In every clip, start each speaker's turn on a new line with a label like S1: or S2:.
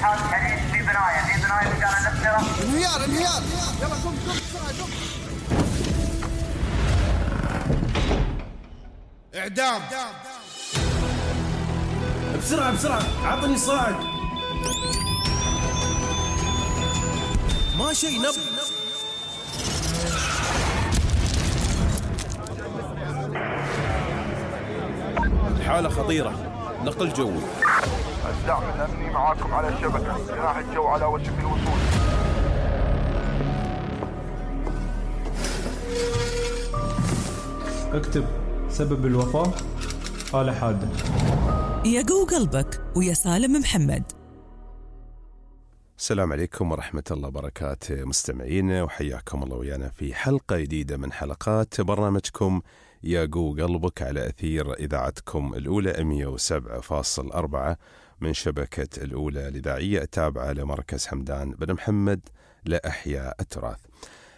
S1: في بنايه في بنايه انهيار انهيار يلا قم قم بسرعه اعدام بسرعه بسرعه عطني صاعد ما شيء نبض الحاله خطيره نقل جوي الدعم الأمني معاكم على الشبكة جناح الجو على وشك الوصول
S2: اكتب سبب الوفاة حالة حادة يقو قلبك ويا سالم محمد
S1: السلام عليكم ورحمة الله وبركاته مستمعينا وحياكم الله ويانا في حلقة جديدة من حلقات برنامجكم يا ياقو قلبك على أثير إذاعتكم الأولى 107.4 من شبكة الأولى الإذاعية التابعة لمركز حمدان بن محمد لأحياء التراث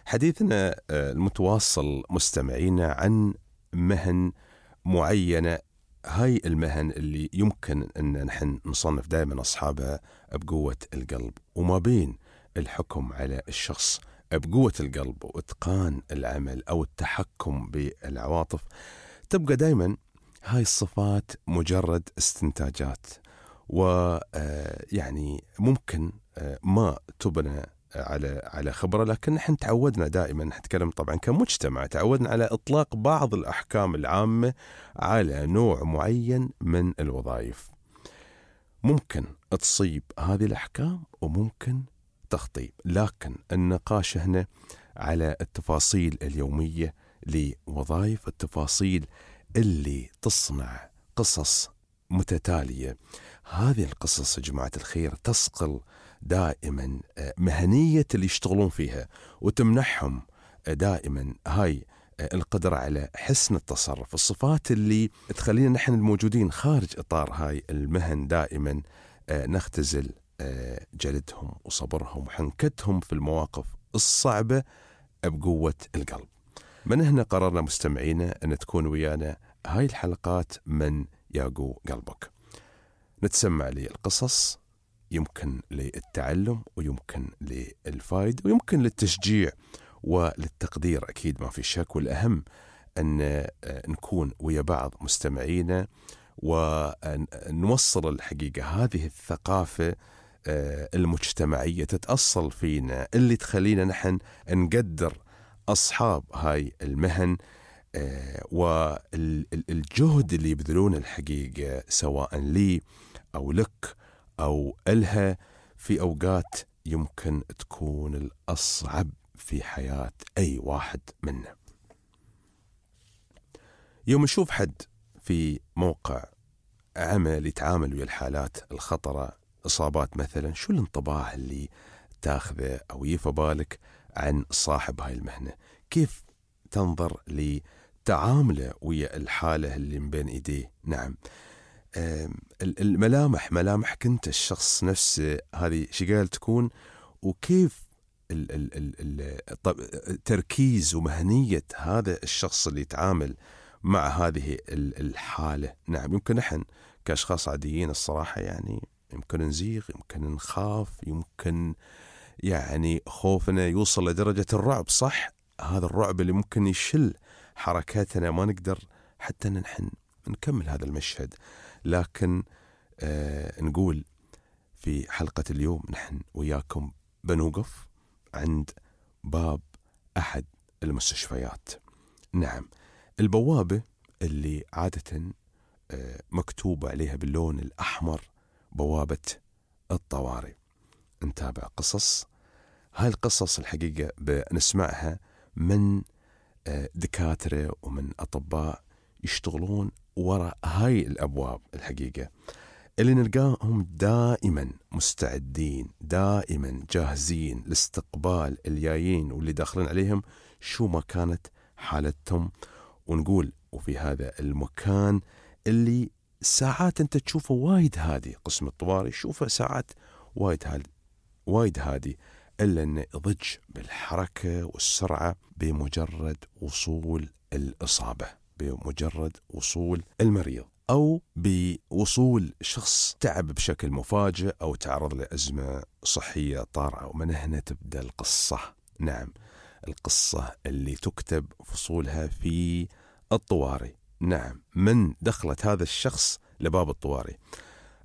S1: حديثنا آه، المتواصل مستمعينا عن مهن معينة هاي المهن اللي يمكن أن نحن نصنف دائما أصحابها بقوة القلب وما بين الحكم على الشخص بقوة القلب وإتقان العمل أو التحكم بالعواطف تبقى دائما هاي الصفات مجرد استنتاجات ويعني آه، ممكن آه، ما تبنى على على خبره لكن نحن تعودنا دائما نتكلم طبعا كمجتمع تعودنا على اطلاق بعض الاحكام العامه على نوع معين من الوظائف. ممكن تصيب هذه الاحكام وممكن التخطيط لكن النقاش هنا على التفاصيل اليومية لوظائف التفاصيل اللي تصنع قصص متتالية هذه القصص يا جماعة الخير تسقل دائما آه، مهنية اللي يشتغلون فيها وتمنحهم آه، دائما هاي آه، القدرة على حسن التصرف الصفات اللي تخلينا نحن الموجودين خارج إطار هاي المهن دائما نختزل جلدهم وصبرهم وحنكتهم في المواقف الصعبة بقوة القلب من هنا قررنا مستمعينا أن تكون ويانا هاي الحلقات من ياقو قلبك نتسمع للقصص يمكن للتعلم ويمكن للفائد ويمكن للتشجيع وللتقدير أكيد ما في شك والأهم أن آه، نكون ويا بعض مستمعينا ونوصل الحقيقة هذه الثقافة آه، المجتمعية تتأصل فينا اللي تخلينا نحن نقدر أصحاب هاي المهن آه، والجهد اللي يبذلونه الحقيقة سواء لي أو لك أو إلها في أوقات يمكن تكون الأصعب في حياة أي واحد منا يوم نشوف حد في موقع عمل يتعامل ويا الحالات الخطرة اصابات مثلا شو الانطباع اللي تاخذه او يفى بالك عن صاحب هاي المهنه كيف تنظر لتعامله ويا الحاله اللي من بين ايديه نعم الملامح ملامحك انت الشخص نفسه هذه شقال تكون وكيف الـ الـ ال تركيز ومهنيه هذا الشخص اللي يتعامل مع هذه الحاله نعم يمكن نحن كاشخاص عاديين الصراحه يعني يمكن نزيغ يمكن نخاف يمكن يعني خوفنا يوصل لدرجة الرعب صح هذا الرعب اللي ممكن يشل حركاتنا ما نقدر حتى نحن نكمل هذا المشهد لكن آه نقول في حلقة اليوم نحن وياكم بنوقف عند باب أحد المستشفيات نعم البوابة اللي عادة آه، مكتوب عليها باللون الأحمر بوابة الطوارئ نتابع قصص هاي القصص الحقيقة بنسمعها من آه، دكاترة ومن أطباء يشتغلون وراء هاي الأبواب الحقيقة اللي نلقاهم دائما مستعدين دائما جاهزين لاستقبال الجايين واللي داخلين عليهم شو ما كانت حالتهم ونقول وفي هذا المكان اللي ساعات انت تشوفه وايد هادي قسم الطوارئ تشوفه ساعات وايد هادي وايد هادي الا انه يضج بالحركه والسرعه بمجرد وصول الاصابه بمجرد وصول المريض او بوصول شخص تعب بشكل مفاجئ او تعرض لازمه صحيه طارئه ومن هنا تبدا القصه نعم القصه اللي تكتب فصولها في الطوارئ نعم من دخلت هذا الشخص لباب الطوارئ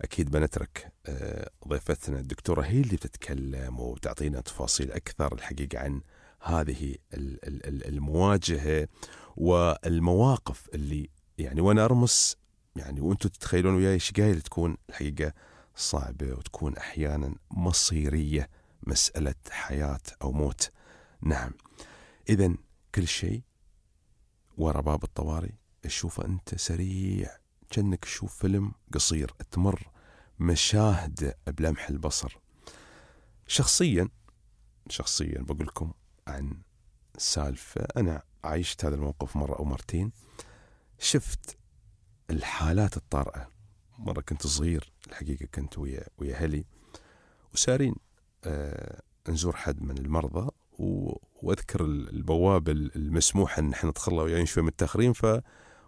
S1: اكيد بنترك آه، ضيفتنا الدكتوره هي اللي بتتكلم وتعطينا تفاصيل اكثر الحقيقه عن هذه المواجهه والمواقف اللي يعني وانا ارمس يعني وانتم تتخيلون وياي ايش قايل تكون الحقيقه صعبه وتكون احيانا مصيريه مساله حياه او موت نعم اذا كل شيء ورا باب الطوارئ تشوفه أنت سريع كأنك تشوف فيلم قصير تمر مشاهده بلمح البصر شخصيا شخصيا بقول لكم عن سالفة أنا عايشت هذا الموقف مرة أو مرتين شفت الحالات الطارئة مرة كنت صغير الحقيقة كنت ويا ويا أهلي وسارين آه نزور حد من المرضى و... واذكر البوابه المسموح ان احنا ندخلها وياين شوي متاخرين ف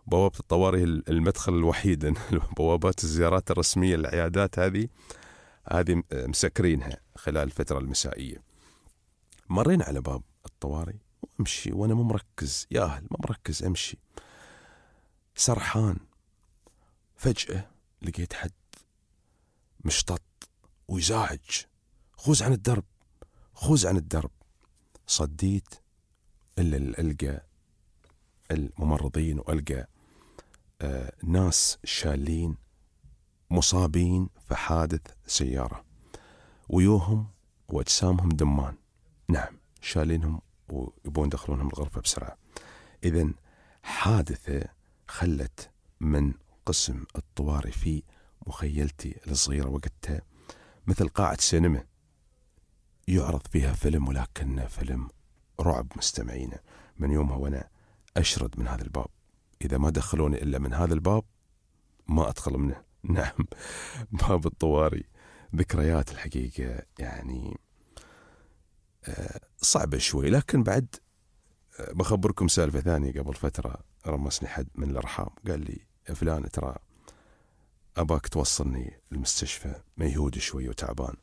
S1: بوابة الطوارئ المدخل الوحيد لأن بوابات الزيارات الرسمية العيادات هذه هذه مسكرينها خلال الفترة المسائية مرينا على باب الطوارئ وامشي وانا مو مركز ياهل مو مركز امشي سرحان فجأة لقيت حد مشطط ويزعج خوز عن الدرب خوز عن الدرب صديت إلا ألقى الممرضين والقى آه، ناس شالين مصابين في حادث سياره ويوهم واجسامهم دمان نعم شالينهم ويبون يدخلونهم الغرفه بسرعه اذا حادثه خلت من قسم الطوارئ في مخيلتي الصغيره وقتها مثل قاعه سينما يعرض فيها فيلم ولكنه فيلم رعب مستمعينا من يومها وانا أشرد من هذا الباب إذا ما دخلوني إلا من هذا الباب ما أدخل منه نعم باب الطواري ذكريات الحقيقة يعني آه، صعبة شوي لكن بعد آه، بخبركم سالفة ثانية قبل فترة رمسني حد من الأرحام قال لي فلان ترى أباك توصلني المستشفى ميهود شوي وتعبان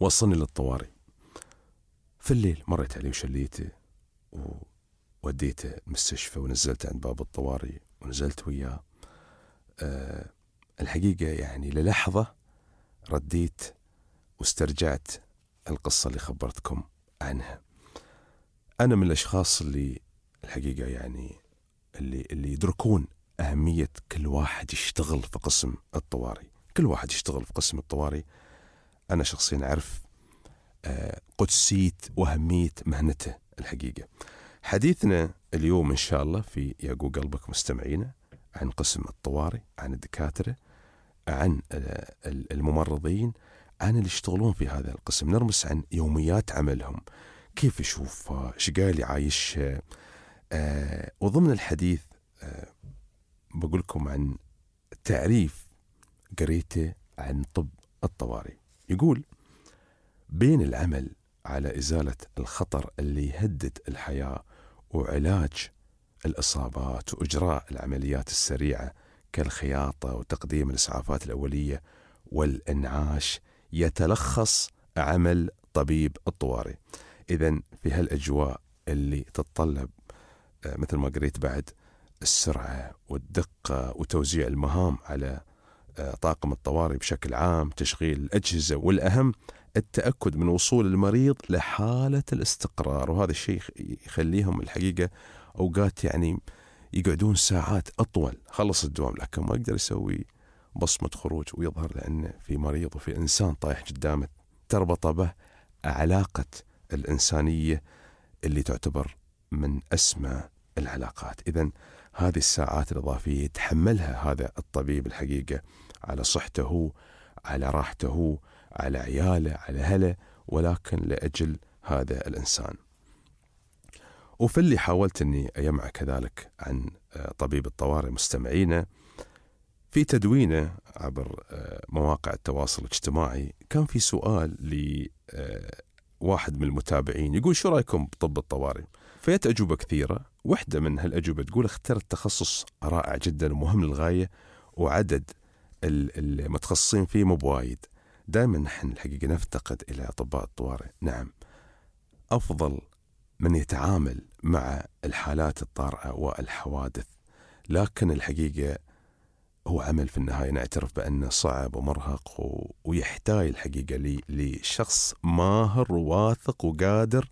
S1: وصلني للطواري في الليل مريت عليه وشليته وديته مستشفى ونزلت عند باب الطوارئ ونزلت وياه أه الحقيقة يعني للحظة رديت واسترجعت القصة اللي خبرتكم عنها أنا من الأشخاص اللي الحقيقة يعني اللي, اللي يدركون أهمية كل واحد يشتغل في قسم الطوارئ كل واحد يشتغل في قسم الطوارئ أنا شخصيا أعرف آه، قدسية وأهمية مهنته الحقيقة حديثنا اليوم إن شاء الله في يقو قلبك مستمعينا عن قسم الطوارئ عن الدكاترة عن الممرضين عن اللي يشتغلون في هذا القسم نرمس عن يوميات عملهم كيف يشوف شقالي عايش آه، وضمن الحديث آه، بقول لكم عن تعريف قريته عن طب الطوارئ يقول بين العمل على إزالة الخطر اللي يهدد الحياة وعلاج الإصابات وإجراء العمليات السريعة كالخياطة وتقديم الإسعافات الأولية والإنعاش يتلخص عمل طبيب الطوارئ إذا في هالأجواء اللي تتطلب آه، مثل ما قريت بعد السرعة والدقة وتوزيع المهام على آه، طاقم الطوارئ بشكل عام تشغيل الأجهزة والأهم التاكد من وصول المريض لحاله الاستقرار وهذا الشيء يخليهم الحقيقه اوقات يعني يقعدون ساعات اطول خلص الدوام لكن ما يقدر يسوي بصمه خروج ويظهر لانه في مريض وفي انسان طايح قدامه تربط به علاقه الانسانيه اللي تعتبر من اسمى العلاقات اذا هذه الساعات الاضافيه يتحملها هذا الطبيب الحقيقه على صحته على راحته على عياله على هله ولكن لأجل هذا الإنسان وفي اللي حاولت أني أجمع كذلك عن آه، طبيب الطوارئ مستمعينا في تدوينه عبر آه، مواقع التواصل الاجتماعي كان في سؤال لواحد آه، من المتابعين يقول شو رايكم بطب الطوارئ؟ فيت اجوبه كثيره، واحده من هالاجوبه تقول اخترت تخصص رائع جدا ومهم للغايه وعدد المتخصصين فيه مو بوايد. دائما نحن الحقيقة نفتقد إلى أطباء الطوارئ نعم أفضل من يتعامل مع الحالات الطارئة والحوادث لكن الحقيقة هو عمل في النهاية نعترف بأنه صعب ومرهق و... ويحتاج الحقيقة لشخص ماهر وواثق وقادر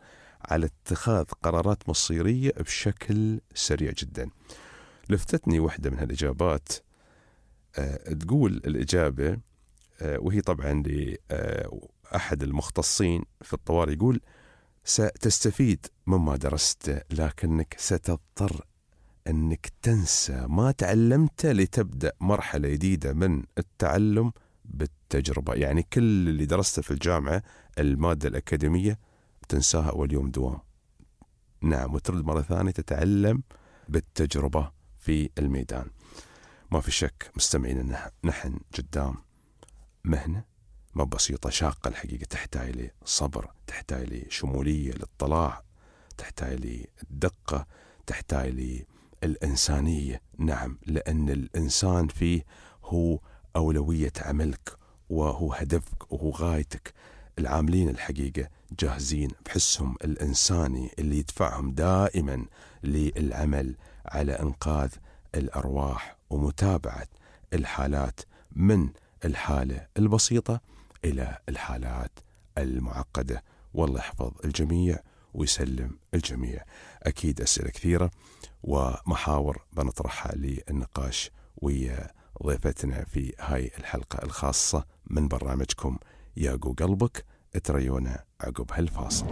S1: على اتخاذ قرارات مصيرية بشكل سريع جدا لفتتني واحدة من هالإجابات أه تقول الإجابة آه، وهي طبعا لأحد آه، المختصين في الطوارئ يقول ستستفيد مما درست لكنك ستضطر أنك تنسى ما تعلمته لتبدأ مرحلة جديدة من التعلم بالتجربة يعني كل اللي درسته في الجامعة المادة الأكاديمية تنساها أول يوم دوام نعم وترد مرة ثانية تتعلم بالتجربة في الميدان ما في شك مستمعين نحن قدام مهنة ما بسيطة شاقة الحقيقة تحتاج لصبر تحتاج لشمولية للطلاع تحتاج للدقة تحتاج للإنسانية نعم لأن الإنسان فيه هو أولوية عملك وهو هدفك وهو غايتك العاملين الحقيقة جاهزين بحسهم الإنساني اللي يدفعهم دائما للعمل على إنقاذ الأرواح ومتابعة الحالات من الحاله البسيطه الى الحالات المعقده والله يحفظ الجميع ويسلم الجميع. اكيد اسئله كثيره ومحاور بنطرحها للنقاش ويا ضيفتنا في هاي الحلقه الخاصه من برنامجكم ياقو قلبك تريونا عقب هالفاصل.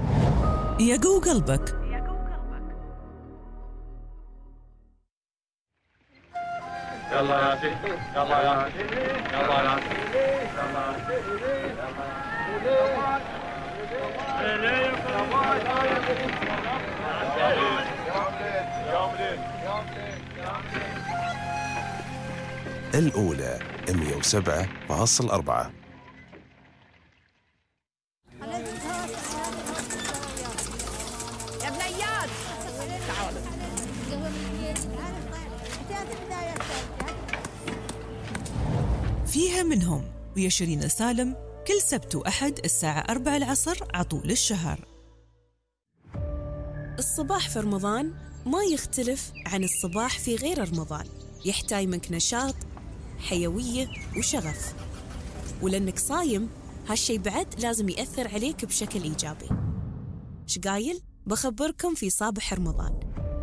S2: ياقو قلبك يلا راسي يلا يا راسي يلا يلا فيها منهم ويا شيرين سالم كل سبت وأحد الساعة أربع العصر عطول الشهر الصباح في رمضان ما يختلف عن الصباح في غير رمضان يحتاج منك نشاط حيوية وشغف ولأنك صايم هالشي بعد لازم يأثر عليك بشكل إيجابي شقايل بخبركم في صابح رمضان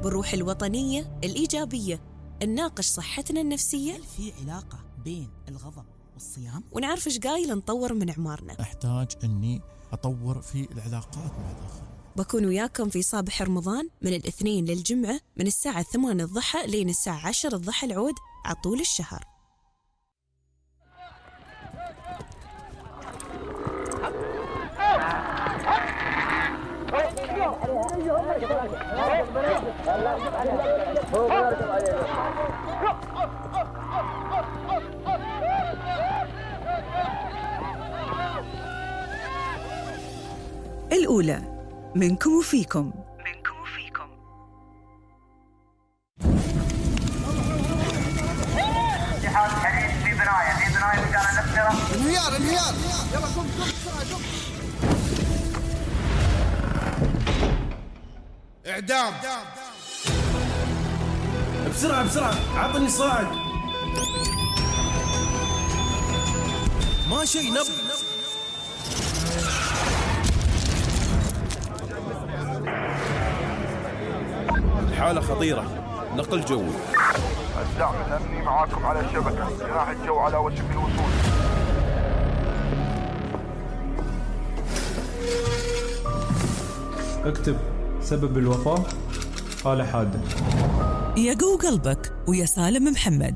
S2: بالروح الوطنية الإيجابية نناقش صحتنا النفسية هل في علاقة بين الغضب والصيام ونعرف ايش قايل نطور من اعمارنا احتاج اني اطور في العلاقات مع الاخر بكون وياكم في صباح رمضان من الاثنين للجمعة من الساعة 8 الضحى لين الساعة 10 الضحى العود على طول الشهر الأولى منكم وفيكم منكم وفيكم في بناية في بناية مكان الاختراق انهيار انهيار يلا قوم قوم بسرعة قوم
S1: اعدام بسرعة بسرعة عطني صاعد ما شي نبض الحالة خطيرة نقل جوي الدعم الأمني معاكم على الشبكة جناح الجو على وشك الوصول
S2: اكتب سبب الوفاة حالة حادة جو قلبك ويا سالم محمد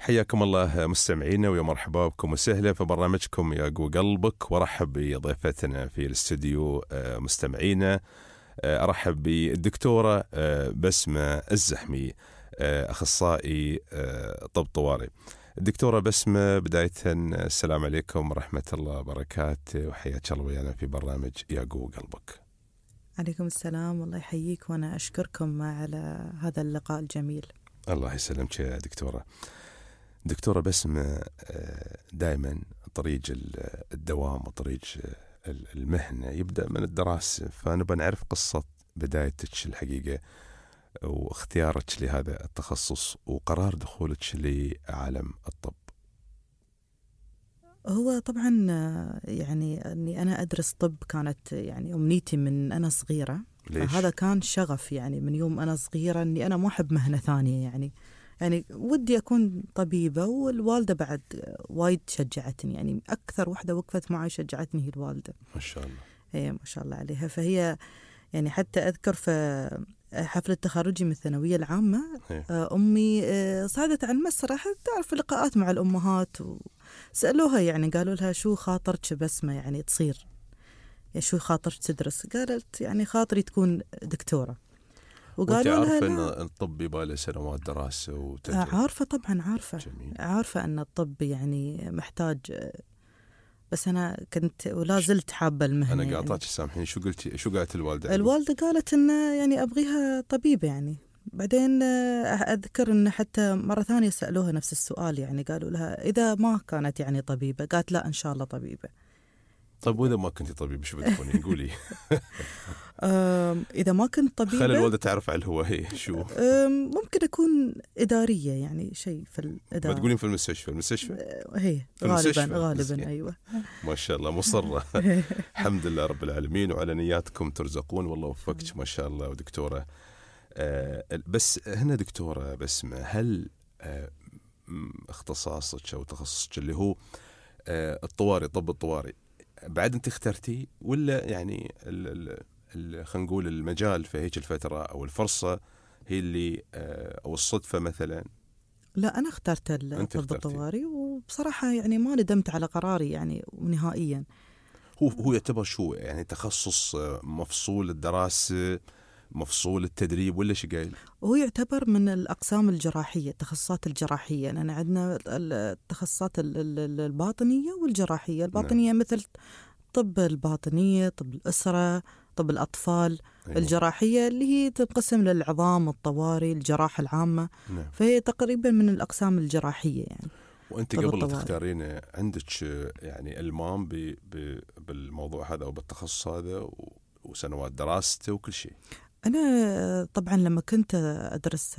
S1: حياكم الله مستمعينا ويا مرحبا بكم وسهلا في برنامجكم يا جو قلبك وارحب بضيفتنا في الاستديو آه، مستمعينا آه، ارحب بالدكتوره آه، بسمه الزحمي آه، اخصائي طب طوارئ. دكتوره بسمه بدايه السلام عليكم ورحمه الله وبركاته وحياك الله ويانا في برنامج يا قوه قلبك.
S2: عليكم السلام والله يحييك وانا اشكركم على هذا اللقاء الجميل.
S1: الله يسلمك يا دكتوره. دكتوره بسمه دائما طريق الدوام وطريق المهنة يبدأ من الدراسة فنبى نعرف قصة بدايتك الحقيقة واختيارك لهذا التخصص وقرار دخولك لعالم الطب
S2: هو طبعا يعني اني انا ادرس طب كانت يعني امنيتي من انا صغيره ليش؟ فهذا كان شغف يعني من يوم انا صغيره اني انا ما احب مهنه ثانيه يعني يعني ودي أكون طبيبة والوالدة بعد وايد شجعتني يعني أكثر وحدة وقفت معي شجعتني هي الوالدة ما شاء الله إيه ما شاء الله عليها فهي يعني حتى أذكر في حفلة تخرجي من الثانوية العامة هي. إيه. آه، أمي آه، صعدت على المسرح تعرف لقاءات مع الأمهات وسألوها يعني قالوا لها شو خاطرك بسمة يعني تصير يعني شو خاطرك تدرس قالت يعني خاطري تكون دكتورة وقالوا لها عارفه ان
S1: الطب يبغى له سنوات دراسه وتجربه آه، عارفه
S2: طبعا عارفه جميل. عارفه ان الطب يعني محتاج بس انا كنت ولا زلت حابه
S1: المهنه انا يعني. قاطعتك يعني. سامحيني شو قلتي شو قالت الوالده؟ الوالده
S2: قالت ان يعني ابغيها طبيبه يعني بعدين آه، اذكر ان حتى مره ثانيه سالوها نفس السؤال يعني قالوا لها اذا ما كانت يعني طبيبه قالت لا ان شاء الله طبيبه
S1: طيب واذا ما كنت طبيب شو بتكوني قولي
S2: اذا ما كنت طبيبه خلي الوالده
S1: تعرف على هو هي شو
S2: ممكن اكون اداريه يعني شيء في الاداره بتقولين
S1: في المستشفى المستشفى هي غالبا غالبا ايوه ما شاء الله مصره الحمد لله رب العالمين وعلى نياتكم ترزقون والله وفقك أمم. ما شاء الله ودكتوره أه، بس هنا دكتوره بسمه هل أه، اختصاصك او تخصصك اللي هو أه، الطوارئ طب الطوارئ بعد انت اخترتي ولا يعني خلينا نقول المجال في هيك الفتره او الفرصه هي اللي آه، او الصدفه مثلا
S2: لا انا اخترت الطب الطوارئ وبصراحه يعني ما ندمت على قراري يعني نهائيا
S1: هو هو يعتبر شو يعني تخصص آه، مفصول الدراسه مفصول التدريب ولا شو قايل؟
S2: هو يعتبر من الاقسام الجراحيه التخصصات الجراحيه لان عندنا التخصصات الباطنيه والجراحيه، نعم. الباطنيه نعم. مثل طب الباطنيه، طب الاسره، طب الاطفال، أيوة. الجراحيه اللي هي تنقسم للعظام، الطواري، الجراحه العامه، نعم. فهي تقريبا من الاقسام الجراحيه يعني.
S1: وانت قبل الطوارئ. تختارين عندك يعني المام بالموضوع هذا او بالتخصص هذا و... وسنوات دراسته وكل شيء
S2: أنا طبعا لما كنت أدرس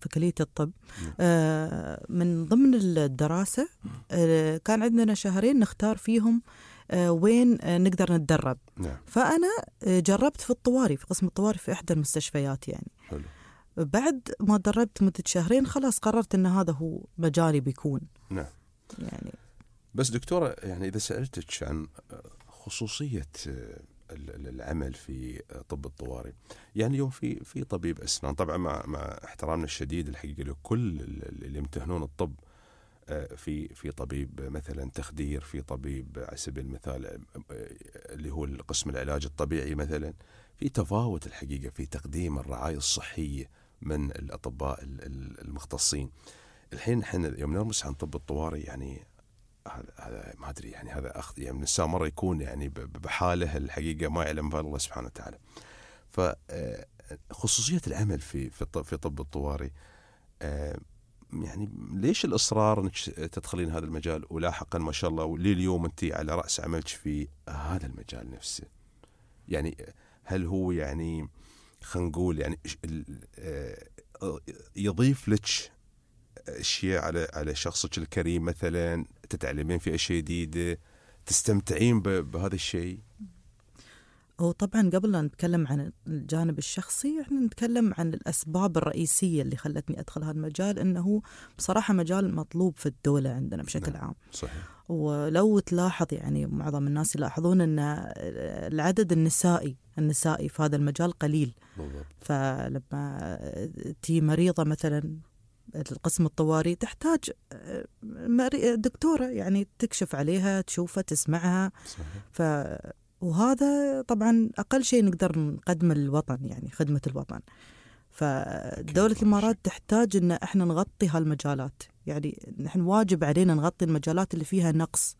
S2: في كلية الطب نعم. آه، من ضمن الدراسة آه، كان عندنا شهرين نختار فيهم آه، وين نقدر نتدرب نعم. فأنا جربت في الطوارئ في قسم الطوارئ في إحدى المستشفيات يعني حلو. بعد ما دربت مدة شهرين خلاص قررت أن هذا هو مجالي بيكون
S1: نعم يعني بس دكتورة يعني إذا سألتك عن خصوصية العمل في طب الطوارئ يعني اليوم في في طبيب اسنان طبعا مع مع احترامنا الشديد الحقيقه لكل اللي يمتهنون الطب آه، في في طبيب مثلا تخدير في طبيب على سبيل المثال آه، آه، اللي هو القسم العلاج الطبيعي مثلا في تفاوت الحقيقه في تقديم الرعايه الصحيه من الاطباء المختصين الحين احنا يوم نرمس عن طب الطوارئ يعني هذا ما ادري يعني هذا اخذ يعني من مره يكون يعني بحاله الحقيقه ما يعلم بها الله سبحانه وتعالى. ف آه، خصوصيه العمل في في في طب الطوارئ آه، يعني ليش الاصرار انك تدخلين هذا المجال ولاحقا ما شاء الله لليوم انت على راس عملك في هذا المجال نفسه. يعني هل هو يعني خلينا نقول يعني آه، يضيف لك اشياء على على شخصك الكريم مثلا تتعلمين في اشياء جديده تستمتعين بهذا الشيء
S2: هو طبعا قبل أن نتكلم عن الجانب الشخصي احنا نتكلم عن الأسباب الرئيسية اللي خلتني أدخل هذا المجال أنه بصراحة مجال مطلوب في الدولة عندنا بشكل نعم. عام صحيح. ولو تلاحظ يعني معظم الناس يلاحظون أن العدد النسائي النسائي في هذا المجال قليل بالضبط. فلما تي مريضة مثلا القسم الطوارئ تحتاج دكتوره يعني تكشف عليها تشوفها تسمعها صحيح. ف وهذا طبعا اقل شيء نقدر نقدمه للوطن يعني خدمه الوطن فدوله الامارات تحتاج ان احنا نغطي هالمجالات يعني نحن واجب علينا نغطي المجالات اللي فيها نقص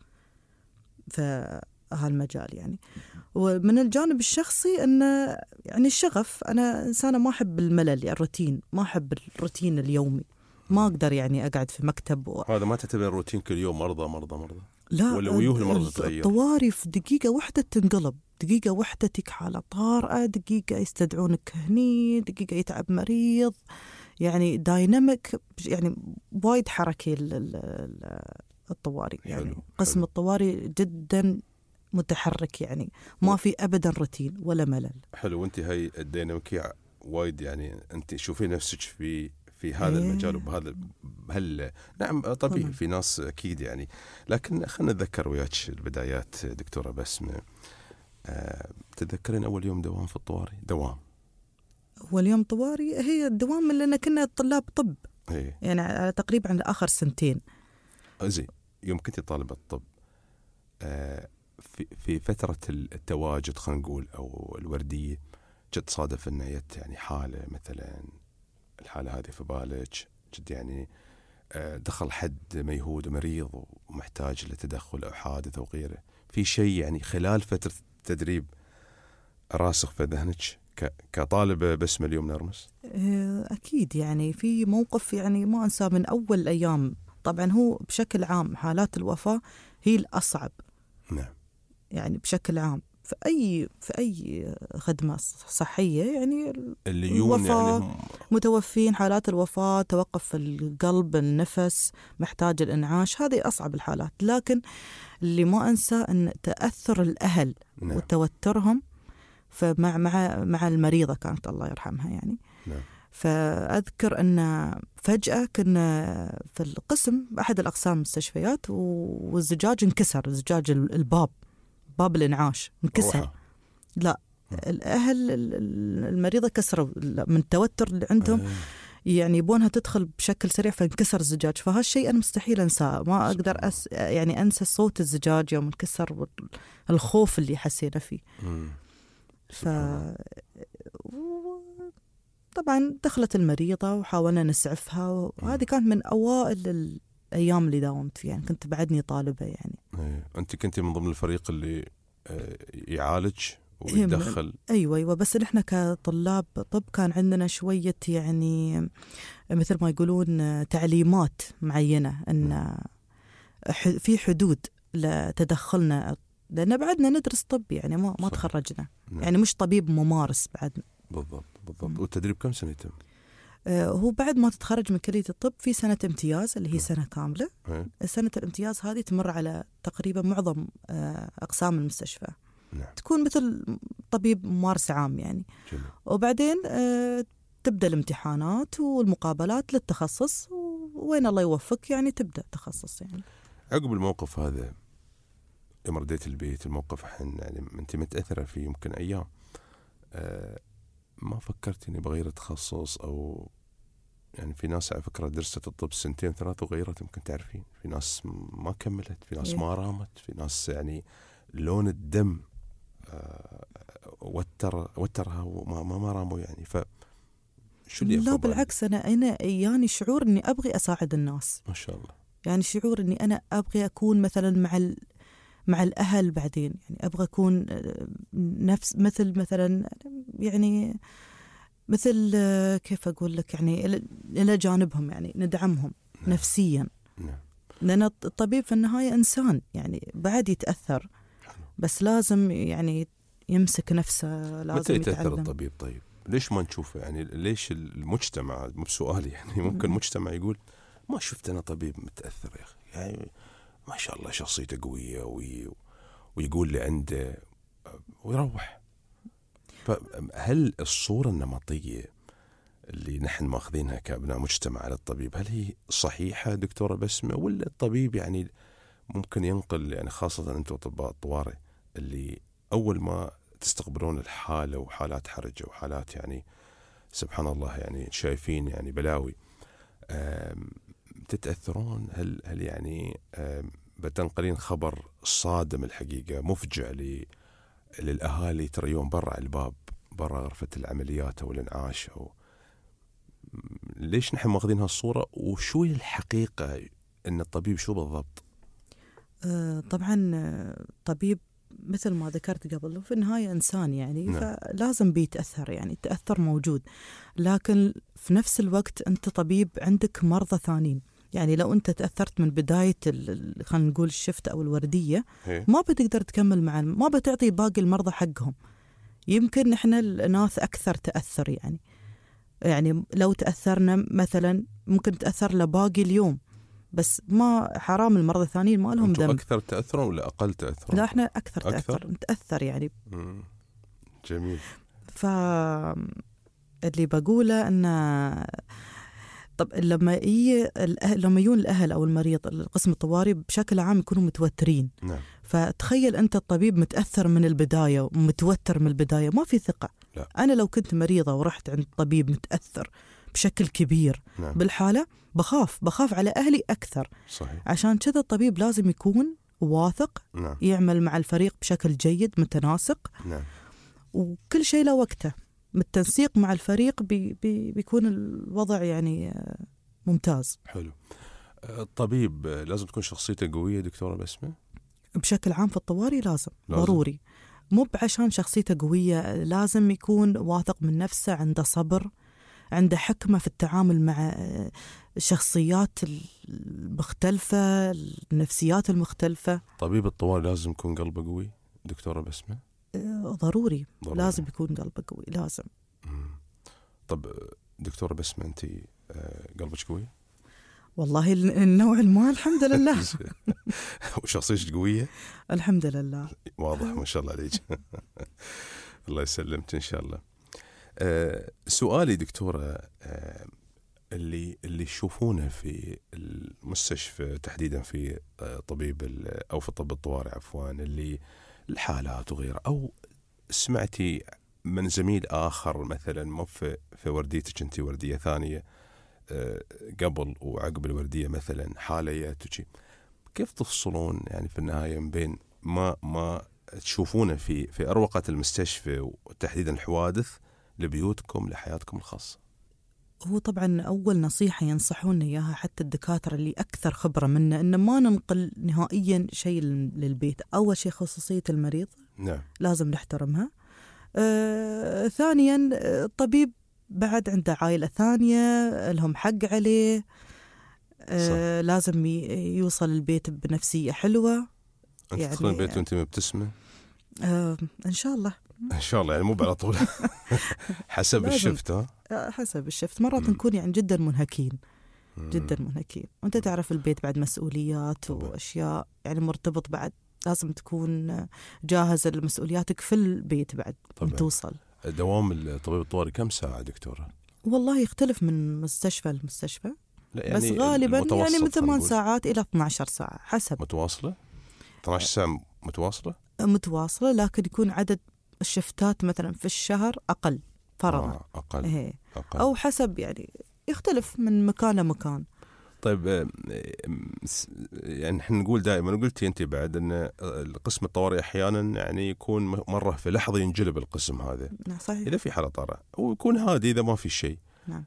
S2: في هالمجال يعني ومن الجانب الشخصي أن يعني الشغف انا انسانه ما احب الملل يعني، الروتين ما احب الروتين اليومي ما اقدر يعني اقعد في مكتب و...
S1: هذا ما تعتبر روتين كل يوم مرضى مرضى مرضى لا ولا ويوه المرضى تغير
S2: الطوارئ في دقيقه واحده تنقلب دقيقة واحدة حالة طارئة دقيقة يستدعونك هني دقيقة يتعب مريض يعني دايناميك يعني وايد حركي الطوارئ يعني حلو. قسم الطوارئ جدا متحرك يعني ما في ابدا روتين ولا ملل
S1: حلو وانت هاي الديناميكيه وايد يعني انت شوفي نفسك في في هذا إيه. المجال وبهذا هل نعم طبيعي في ناس اكيد يعني لكن خلينا نتذكر وياك البدايات دكتوره بسمه أه تذكرين اول يوم دوام في الطواري دوام
S2: اول يوم طواري هي الدوام لان كنا طلاب طب إيه. يعني على تقريبا على اخر سنتين
S1: آه، زين يوم كنت طالبه طب أه في في فتره التواجد خلينا نقول او الورديه جت صادف ان يعني حاله مثلا الحاله هذه في بالك جد يعني آه، دخل حد ميهود ومريض ومحتاج لتدخل او حادث او غيره في شيء يعني خلال فتره التدريب راسخ في ذهنك كطالبه بسمه اليوم نرمس
S2: آه، اكيد يعني في موقف يعني ما انساه من اول الايام طبعا هو بشكل عام حالات الوفاه هي الاصعب نعم يعني بشكل عام في اي في اي خدمه صحيه يعني, يعني الوفاه يعني متوفين حالات الوفاه توقف القلب النفس محتاج الانعاش هذه اصعب الحالات لكن اللي ما انسى ان تاثر الاهل نعم. وتوترهم فمع مع مع المريضه كانت الله يرحمها يعني نعم. فاذكر ان فجاه كنا في القسم احد الاقسام المستشفيات والزجاج انكسر زجاج الباب باب الانعاش انكسر لا الاهل المريضه كسروا من التوتر اللي عندهم إيه. يعني يبونها تدخل بشكل سريع فانكسر الزجاج فهالشيء انا مستحيل انساه ما اقدر أس يعني انسى صوت الزجاج يوم انكسر الخوف اللي حسينا فيه ف طبعا دخلت المريضه وحاولنا نسعفها وهذه كانت من اوائل الايام اللي داومت فيها يعني كنت بعدني طالبه يعني
S1: إيه. انت كنتي من ضمن الفريق اللي آه، يعالج إيه، ويدخل
S2: ايوه ايوه بس نحن كطلاب طب كان عندنا شويه يعني مثل ما يقولون تعليمات معينه ان نعم. في حدود لتدخلنا لان بعدنا ندرس طب يعني ما ما تخرجنا نعم. يعني مش طبيب ممارس بعدنا
S1: بالضبط بالضبط والتدريب كم سنه يتم؟
S2: آه، هو بعد ما تتخرج من كليه الطب في سنه امتياز اللي هي سنه كامله إيه. سنه الامتياز هذه تمر على تقريبا معظم آه، اقسام المستشفى نعم. تكون مثل طبيب ممارس عام يعني وبعدين آه، تبدا الامتحانات والمقابلات للتخصص وين الله يوفقك يعني تبدا تخصص يعني
S1: عقب الموقف هذا يوم رديت البيت الموقف حن يعني انت متاثره فيه يمكن ايام ما فكرت اني بغير تخصص او يعني في ناس على فكره درست الطب سنتين ثلاث وغيرت يمكن تعرفين في ناس ما كملت في ناس إيه. ما رامت في ناس يعني لون الدم آه، وتر وترها وما ما, ما راموا يعني ف شو اللي
S2: لا بالعكس انا انا يعني شعور اني ابغي اساعد الناس ما شاء الله يعني شعور اني انا ابغي اكون مثلا مع مع الاهل بعدين يعني ابغى اكون آه، نفس مثل مثلا يعني مثل آه، كيف اقول لك يعني الى جانبهم يعني ندعمهم نعم. نفسيا نعم. لان الطبيب في النهايه انسان يعني بعد يتاثر نعم. بس لازم يعني يمسك نفسه لازم متى يتاثر يتعلم. الطبيب
S1: طيب؟ ليش ما نشوفه يعني ليش المجتمع مو بسؤالي يعني ممكن مجتمع يقول ما شفت انا طبيب متاثر يا اخي يعني ما شاء الله شخصيته قويه ويقول اللي عنده ويروح فهل الصوره النمطيه اللي نحن ماخذينها كابناء مجتمع على الطبيب هل هي صحيحه دكتوره بسمه ولا الطبيب يعني ممكن ينقل يعني خاصه انتم اطباء الطوارئ اللي اول ما تستقبلون الحاله وحالات حرجه وحالات يعني سبحان الله يعني شايفين يعني بلاوي تتاثرون؟ هل هل يعني بتنقلين خبر صادم الحقيقه مفجع للاهالي ترى يوم برا الباب برا غرفه العمليات او الانعاش او ليش نحن ماخذين هالصوره وشو الحقيقه ان الطبيب شو بالضبط؟
S2: آه، طبعا آه، طبيب مثل ما ذكرت قبل في النهاية إنسان يعني نعم. فلازم بيتأثر يعني التأثر موجود لكن في نفس الوقت أنت طبيب عندك مرضى ثانيين يعني لو انت تاثرت من بدايه خلينا نقول الشفت او الورديه إيه. ما بتقدر تكمل مع ما بتعطي باقي المرضى حقهم يمكن احنا الاناث اكثر تاثر يعني يعني لو تاثرنا مثلا ممكن تاثر لباقي اليوم بس ما حرام المرضى الثانيين ما لهم دم
S1: اكثر تاثرا ولا اقل تاثرا؟ لا احنا اكثر, أكثر؟ تاثر
S2: نتاثر يعني جميل ف اللي بقوله انه طب لما هي الأهل لما يجون الاهل او المريض القسم الطوارئ بشكل عام يكونوا متوترين نعم. فتخيل انت الطبيب متاثر من البدايه ومتوتر من البدايه ما في ثقه لا. انا لو كنت مريضه ورحت عند طبيب متاثر بشكل كبير نعم. بالحاله بخاف بخاف على اهلي اكثر صحيح. عشان كذا الطبيب لازم يكون واثق نعم. يعمل مع الفريق بشكل جيد متناسق نعم. وكل شيء له وقته بالتنسيق مع الفريق بي بي بيكون الوضع يعني آه، ممتاز
S1: حلو آه، الطبيب آه، لازم تكون شخصيته قويه دكتوره بسمه
S2: بشكل عام في الطوارئ لازم, لازم. ضروري مو عشان شخصيته قويه لازم يكون واثق من نفسه عنده صبر عنده حكمه في التعامل مع الشخصيات المختلفه النفسيات المختلفه
S1: طبيب الطوارئ لازم يكون قلبه قوي دكتوره بسمه
S2: ضروري ضروري لازم يكون قلبك قوي لازم
S1: طب دكتوره بسمه انت آه، قلبك قوي؟
S2: والله النوع ما الحمد لله
S1: وشخصيتك قويه؟
S2: الحمد لله واضح ما
S1: شاء الله عليك الله يسلمك ان شاء الله آه، سؤالي دكتوره آه، اللي اللي يشوفونه في المستشفى تحديدا في طبيب او في طب الطوارئ عفوا اللي الحالات وغيره أو سمعتي من زميل آخر مثلا مو في, في ورديتك أنت وردية ثانية آه، قبل وعقب الوردية مثلا حالة كيف تفصلون يعني في النهاية من بين ما ما تشوفونه في في أروقة المستشفى وتحديدا الحوادث لبيوتكم لحياتكم الخاصة
S2: هو طبعا أول نصيحة ينصحون إياها حتى الدكاترة اللي أكثر خبرة منا إنه ما ننقل نهائيا شيء للبيت أول شيء خصوصية المريض نعم. لازم نحترمها آه ثانيا الطبيب بعد عنده عائلة ثانية لهم حق عليه آه لازم يوصل البيت بنفسية حلوة أنت يعني تدخلين البيت
S1: وأنت مبتسمة؟
S2: آه إن شاء الله ان
S1: شاء الله يعني مو على طول حسب الشفت ها
S2: حسب الشفت مرات نكون يعني جدا منهكين جدا منهكين وانت تعرف البيت بعد مسؤوليات واشياء يعني مرتبط بعد لازم تكون جاهز لمسؤولياتك في البيت بعد طبعا. توصل
S1: دوام الطبيب الطوارئ كم ساعه دكتوره
S2: والله يختلف من مستشفى لمستشفى
S1: يعني بس غالبا يعني من ثمان ساعات
S2: الى 12 ساعه حسب
S1: متواصله 12 ساعه متواصله
S2: متواصله لكن يكون عدد الشفتات مثلا في الشهر اقل فرضا آه اقل هي. إيه. أقل. او حسب يعني يختلف من مكان لمكان
S1: طيب آه، يعني احنا نقول دائما قلتي انت بعد ان آه، القسم الطوارئ احيانا يعني يكون مره في لحظه ينجلب القسم هذا نعم صحيح اذا في حاله طارئه ويكون هادي اذا ما في شيء نعم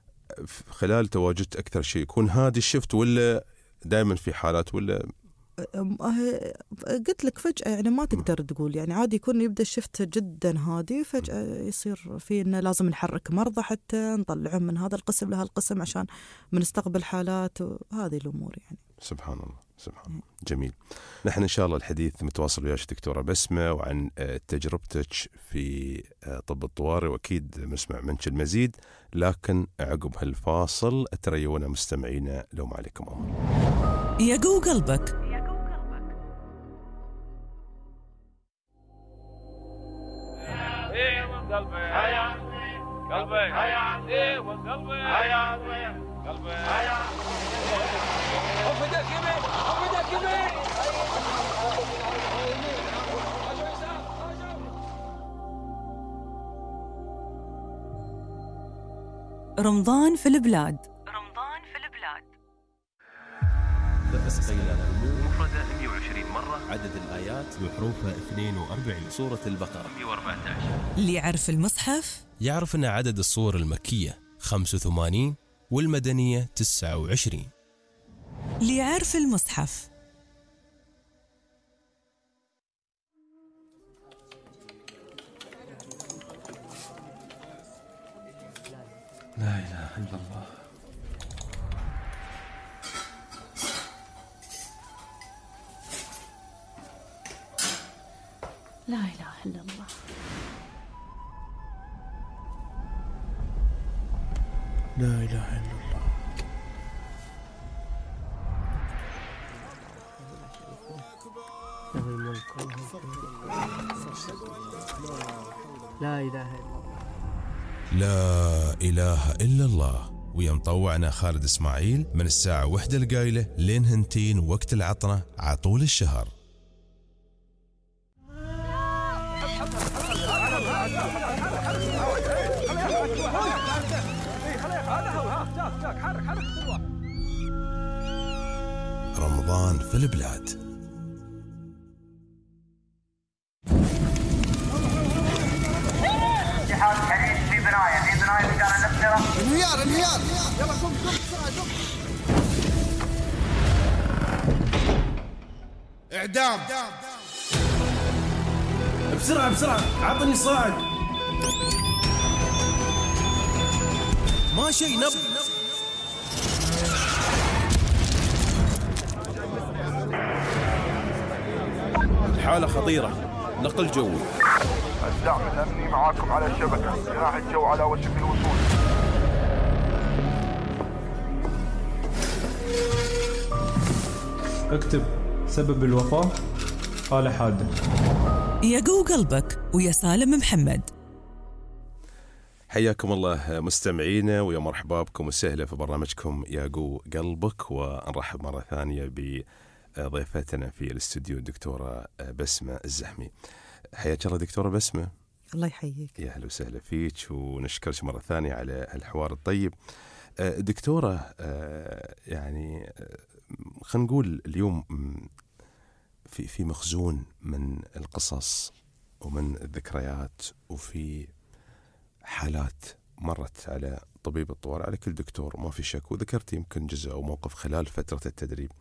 S1: خلال تواجدك اكثر شيء يكون هادي الشفت ولا دائما في حالات ولا
S2: أه، قلت لك فجأة يعني ما تقدر تقول يعني عادي يكون يبدأ الشفت جدا هادي فجأة يصير في إنه لازم نحرك مرضى حتى نطلعهم من هذا القسم لهذا القسم عشان بنستقبل حالات وهذه الأمور يعني سبحان الله سبحان الله
S1: إيه. جميل نحن إن شاء الله الحديث متواصل وياك دكتورة بسمة وعن آه، تجربتك في آه، طب الطوارئ وأكيد بنسمع منك المزيد لكن عقب هالفاصل أتريونا مستمعينا لو ما عليكم أمر
S2: يا جو قلبك قلبي هيا قلبي هيا هيا قلبي هيا رمضان في البلاد رمضان في البلاد
S1: عدد الآيات وحروفها 42 سورة البقرة 114
S2: اللي يعرف المصحف
S1: يعرف أن عدد الصور المكية 85 والمدنية 29
S2: اللي يعرف المصحف
S1: لا إله إلا الله
S2: لا إله إلا الله
S1: لا إله إلا الله
S2: لا إله إلا الله
S1: لا إله إلا الله ويوم طوعنا خالد إسماعيل من الساعة وحدة القايلة لين هنتين وقت العطنة عطول الشهر
S2: سبب الوفاة آلة حادة يا جو قلبك ويا سالم محمد
S1: حياكم الله مستمعينا ويا مرحبا بكم وسهلا في برنامجكم يا جو قلبك ونرحب مرة ثانية بضيفتنا في الاستوديو الدكتورة بسمة الزحمي حياك الله دكتورة بسمة
S2: الله يحييك
S1: يا أهلا وسهلا فيك ونشكرك مرة ثانية على الحوار الطيب دكتورة يعني خلينا نقول اليوم في في مخزون من القصص ومن الذكريات وفي حالات مرت على طبيب الطوارئ على كل دكتور ما في شك وذكرت يمكن جزء او موقف خلال فتره التدريب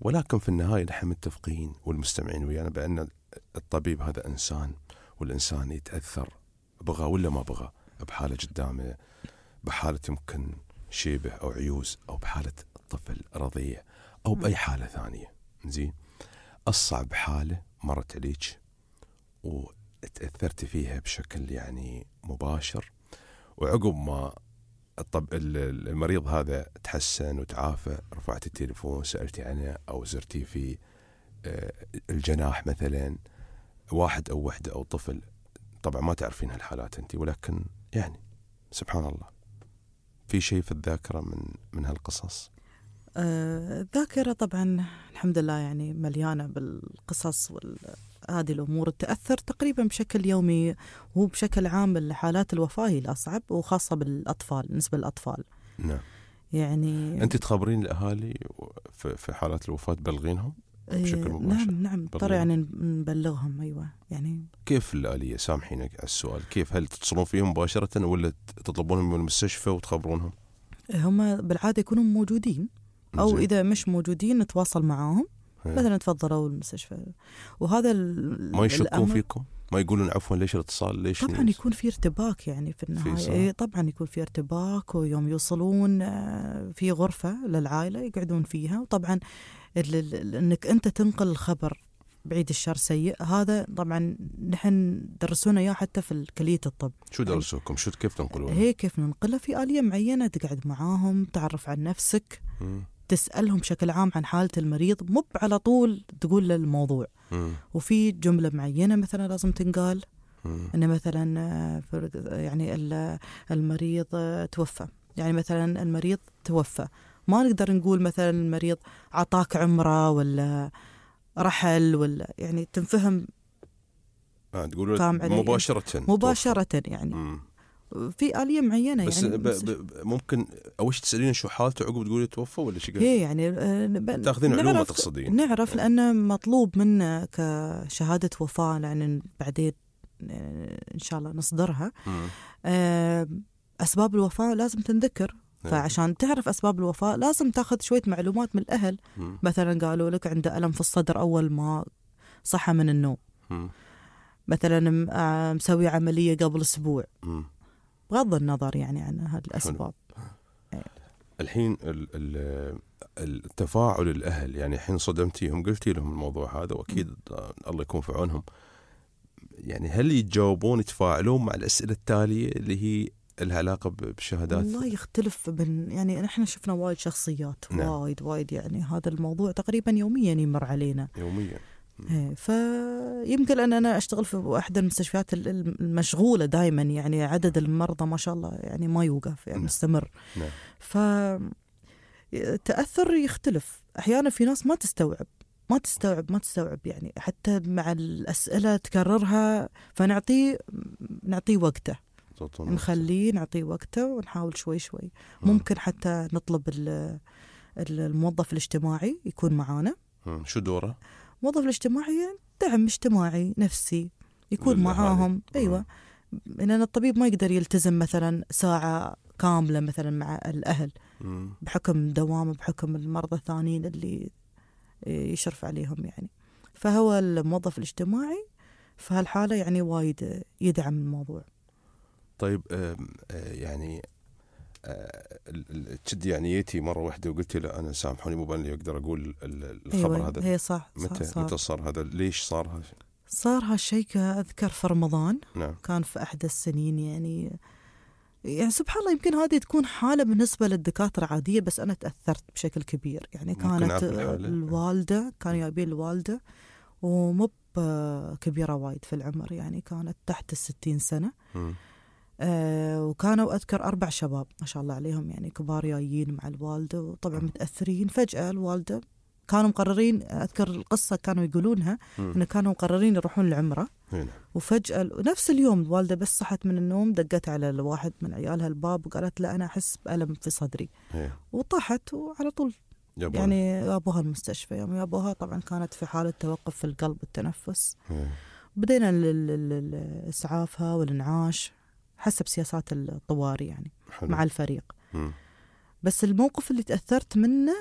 S1: ولكن في النهايه نحن متفقين والمستمعين ويانا بان الطبيب هذا انسان والانسان يتاثر بغى ولا ما بغى بحاله قدامه بحاله يمكن شيبه او عيوز او بحاله طفل رضيع او باي حاله ثانيه زين اصعب حاله مرت عليك وتاثرتي فيها بشكل يعني مباشر وعقب ما الطب المريض هذا تحسن وتعافى رفعت التليفون سالتي عنه او زرتيه في آه، الجناح مثلا واحد او وحده او طفل طبعا ما تعرفين هالحالات انت ولكن يعني سبحان الله في شيء في الذاكره من من هالقصص
S2: آه، الذاكرة طبعا الحمد لله يعني مليانة بالقصص وال هذه الأمور تأثر تقريبا بشكل يومي وبشكل عام حالات الوفاة هي الأصعب وخاصة بالأطفال بالنسبة للأطفال نعم يعني أنت
S1: تخبرين الأهالي في حالات الوفاة تبلغينهم
S2: بشكل إيه، مباشر نعم نعم ترى يعني نبلغهم أيوة يعني
S1: كيف الآلية سامحينك على السؤال كيف هل تتصلون فيهم مباشرة ولا تطلبونهم من المستشفى وتخبرونهم
S2: هم بالعادة يكونون موجودين او اذا مش موجودين نتواصل معاهم إيه. مثلا تفضلوا المستشفى وهذا ما يشكون فيكم
S1: ما يقولون عفوا ليش الاتصال ليش طبعا
S2: يكون في ارتباك يعني في النهايه في إيه، طبعا يكون في ارتباك ويوم يوصلون آه، في غرفه للعائله يقعدون فيها وطبعا انك انت تنقل الخبر بعيد الشر سيء هذا طبعا نحن درسونا اياه حتى في كليه الطب شو يعني درسوكم شو كيف تنقلون هي إيه، كيف ننقله في اليه معينه تقعد معاهم تعرف عن نفسك م. تسالهم بشكل عام عن حاله المريض مو على طول تقول له الموضوع م. وفي جمله معينه مثلا لازم تنقال ان مثلا آه، يعني المريض آه، توفى يعني مثلا المريض توفى ما نقدر نقول مثلا المريض عطاك عمره ولا رحل ولا يعني تنفهم
S1: آه تقول مباشرة مباشرة
S2: يعني في اليه معينه بس يعني ب ب
S1: ممكن اول شيء تسالين شو حالته عقب تقولي توفى ولا شيء يعني، آه، ايه يعني تاخذين علومه تقصدين
S2: نعرف لانه مطلوب منا كشهاده وفاه لان بعدين آه، ان شاء الله نصدرها آه، اسباب الوفاه لازم تنذكر إيه. فعشان تعرف اسباب الوفاه لازم تاخذ شويه معلومات من الاهل م. مثلا قالوا لك عنده الم في الصدر اول ما صحى من النوم م. مثلا مسوي عمليه قبل اسبوع بغض النظر يعني عن هذه الاسباب
S1: أيه. الحين التفاعل الاهل يعني الحين صدمتيهم قلتي لهم الموضوع هذا واكيد الله يكون في عونهم يعني هل يتجاوبون يتفاعلون مع الاسئله التاليه اللي هي لها علاقه بالشهادات والله
S2: يختلف من يعني نحن شفنا وايد شخصيات نعم. وايد وايد يعني هذا الموضوع تقريبا يوميا يمر علينا يوميا إيه، فيمكن ان انا اشتغل في احدى المستشفيات المشغوله دائما يعني عدد نعم. المرضى ما شاء الله يعني ما يوقف يعني نعم. مستمر نعم. ف تاثر يختلف احيانا في ناس ما تستوعب ما تستوعب ما تستوعب يعني حتى مع الاسئله تكررها فنعطيه نعطيه وقته نخليه نعطيه وقته ونحاول شوي شوي ممكن حتى نطلب الموظف الاجتماعي يكون معانا شو دوره؟ الموظف الاجتماعي دعم اجتماعي نفسي يكون معاهم آه. ايوه لان الطبيب ما يقدر يلتزم مثلا ساعه كامله مثلا مع الاهل بحكم دوامه بحكم المرضى الثانيين اللي يشرف عليهم يعني فهو الموظف الاجتماعي في هالحاله يعني وايد يدعم الموضوع
S1: طيب آه، يعني تشد يعني يتي مره واحده وقلت لا انا سامحوني مو باني اقدر اقول أيوة، الخبر أيوة هذا هي صح متى صح متى صار هذا ليش صار هذا
S2: صار هالشيء اذكر في رمضان نعم. كان في احدى السنين يعني يعني سبحان الله يمكن هذه تكون حاله بالنسبه للدكاتره عاديه بس انا تاثرت بشكل كبير يعني كانت الوالده كان يابين الوالده ومو كبيره وايد في العمر يعني كانت تحت الستين سنه م. آه، وكانوا أذكر أربع شباب ما شاء الله عليهم يعني كبار جايين مع الوالدة وطبعا متأثرين فجأة الوالدة كانوا مقررين أذكر القصة كانوا يقولونها أنه كانوا مقررين يروحون العمرة نعم. وفجأة نفس اليوم الوالدة بس صحت من النوم دقت على الواحد من عيالها الباب وقالت له أنا أحس بألم في صدري وطاحت وعلى طول
S1: يعني
S2: جابوها المستشفى يوم جابوها طبعا كانت في حالة توقف في القلب والتنفس بدينا اسعافها والانعاش حسب سياسات الطوارئ يعني حلو. مع الفريق م. بس الموقف اللي تاثرت منه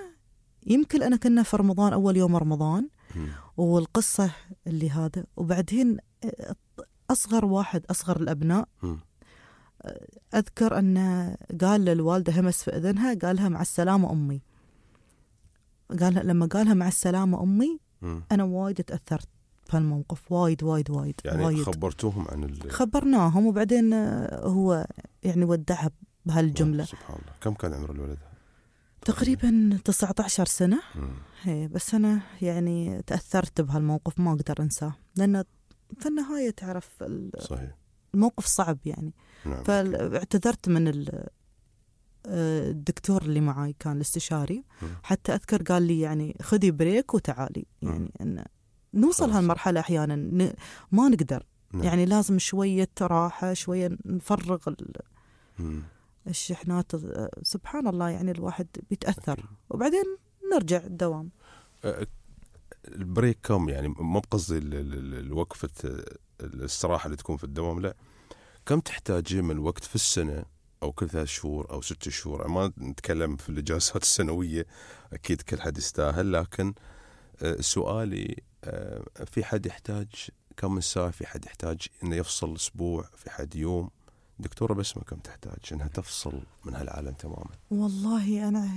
S2: يمكن انا كنا في رمضان اول يوم رمضان م. والقصه اللي هذا وبعدين اصغر واحد اصغر الابناء م. اذكر انه قال للوالده همس في اذنها قالها مع السلامه امي قال لما قالها مع السلامه امي م. انا وايد تاثرت بهالموقف وايد وايد وايد يعني وايد. خبرتوهم عن ال... خبرناهم وبعدين هو يعني ودعها بهالجمله سبحان الله
S1: كم كان عمر الولد
S2: تقريبا 19 سنه هي بس انا يعني تاثرت بهالموقف ما اقدر انساه لان في النهايه تعرف ال... صحيح الموقف صعب يعني نعم. فاعتذرت من ال... الدكتور اللي معاي كان الاستشاري حتى اذكر قال لي يعني خذي بريك وتعالي يعني انه نوصل هالمرحله احيانا ما نقدر نعم. يعني لازم شويه راحه شويه نفرغ ال... الشحنات سبحان الله يعني الواحد بيتاثر وبعدين نرجع الدوام
S1: أه، البريك كم يعني مو بقصدي الوقفه الاستراحه اللي تكون في الدوام لا كم تحتاجين من وقت في السنه او كل ثلاث شهور او ست شهور ما نتكلم في الاجازات السنويه اكيد كل حد يستاهل لكن أه، سؤالي آه، في حد يحتاج كم ساعة في حد يحتاج انه يفصل اسبوع في حد يوم دكتوره بسمه كم تحتاج انها تفصل من هالعالم تماما والله
S2: انا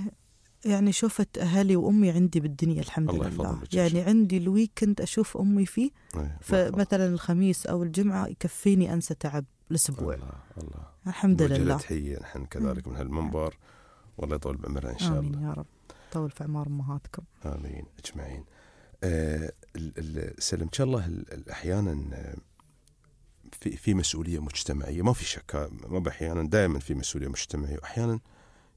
S2: يعني شفت اهلي وامي عندي بالدنيا الحمد الله لله يعني عندي الويكند اشوف امي فيه أيه فمثلا الخميس او الجمعه يكفيني انسى تعب الاسبوع الله الله الحمد لله
S1: تحيه نحن كذلك من هالمنبر والله يطول بعمرها ان شاء الله امين
S2: يا رب طول في اعمار امهاتكم
S1: امين اجمعين آه سلمك الله احيانا آه، في في مسؤوليه مجتمعيه ما في شك ما احيانا دائما في مسؤوليه مجتمعيه واحيانا